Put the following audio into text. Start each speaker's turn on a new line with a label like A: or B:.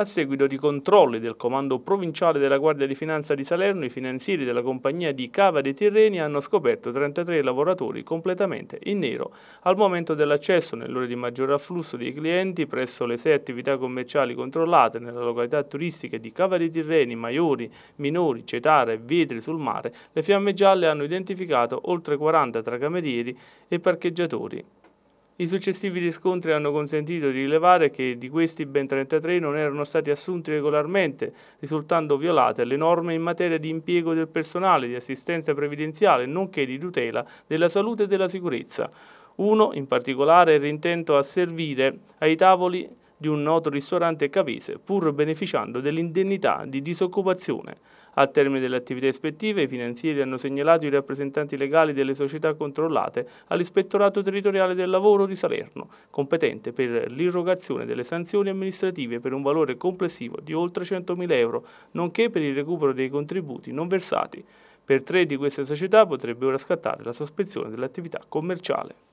A: A seguito di controlli del Comando Provinciale della Guardia di Finanza di Salerno, i finanzieri della compagnia di Cava dei Tirreni hanno scoperto 33 lavoratori completamente in nero. Al momento dell'accesso, nell'ora di maggior afflusso dei clienti, presso le sei attività commerciali controllate nelle località turistiche di Cava dei Tirreni, Maiori, Minori, Cetara e Vetri sul mare, le fiamme gialle hanno identificato oltre 40 tra camerieri e parcheggiatori. I successivi riscontri hanno consentito di rilevare che di questi ben 33 non erano stati assunti regolarmente, risultando violate le norme in materia di impiego del personale, di assistenza previdenziale, nonché di tutela della salute e della sicurezza. Uno, in particolare, era intento a servire ai tavoli di un noto ristorante cavese, pur beneficiando dell'indennità di disoccupazione. Al termine delle attività ispettive, i finanzieri hanno segnalato i rappresentanti legali delle società controllate all'Ispettorato Territoriale del Lavoro di Salerno, competente per l'irrogazione delle sanzioni amministrative per un valore complessivo di oltre 100.000 euro, nonché per il recupero dei contributi non versati. Per tre di queste società potrebbe ora scattare la sospensione dell'attività commerciale.